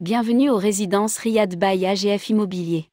Bienvenue aux résidences Riyad baïa AGF Immobilier.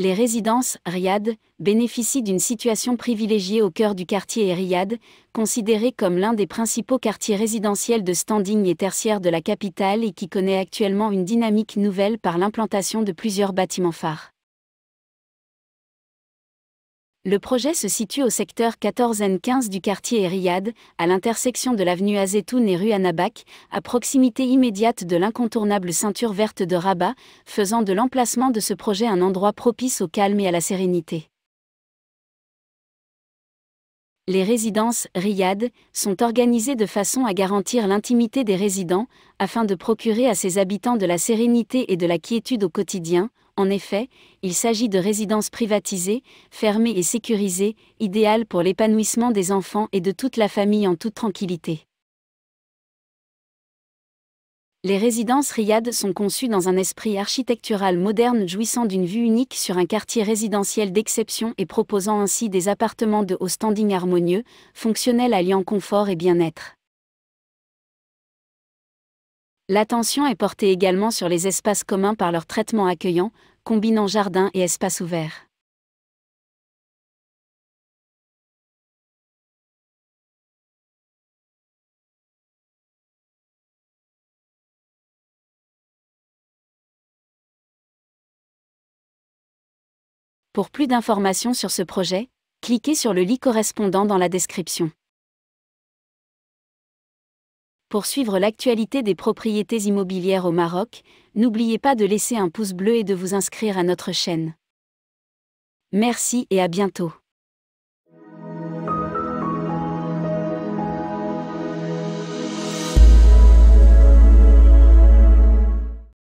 les résidences Riyad bénéficient d'une situation privilégiée au cœur du quartier Riyad, considéré comme l'un des principaux quartiers résidentiels de standing et tertiaire de la capitale et qui connaît actuellement une dynamique nouvelle par l'implantation de plusieurs bâtiments phares. Le projet se situe au secteur 14 N15 du quartier Eriade, à l'intersection de l'avenue Azetoun et rue Anabak, à proximité immédiate de l'incontournable ceinture verte de Rabat, faisant de l'emplacement de ce projet un endroit propice au calme et à la sérénité les résidences Riyad sont organisées de façon à garantir l'intimité des résidents, afin de procurer à ses habitants de la sérénité et de la quiétude au quotidien. En effet, il s'agit de résidences privatisées, fermées et sécurisées, idéales pour l'épanouissement des enfants et de toute la famille en toute tranquillité. Les résidences Riyad sont conçues dans un esprit architectural moderne jouissant d'une vue unique sur un quartier résidentiel d'exception et proposant ainsi des appartements de haut standing harmonieux, fonctionnels alliant confort et bien-être. L'attention est portée également sur les espaces communs par leur traitement accueillant, combinant jardin et espace ouverts. Pour plus d'informations sur ce projet, cliquez sur le lien correspondant dans la description. Pour suivre l'actualité des propriétés immobilières au Maroc, n'oubliez pas de laisser un pouce bleu et de vous inscrire à notre chaîne. Merci et à bientôt.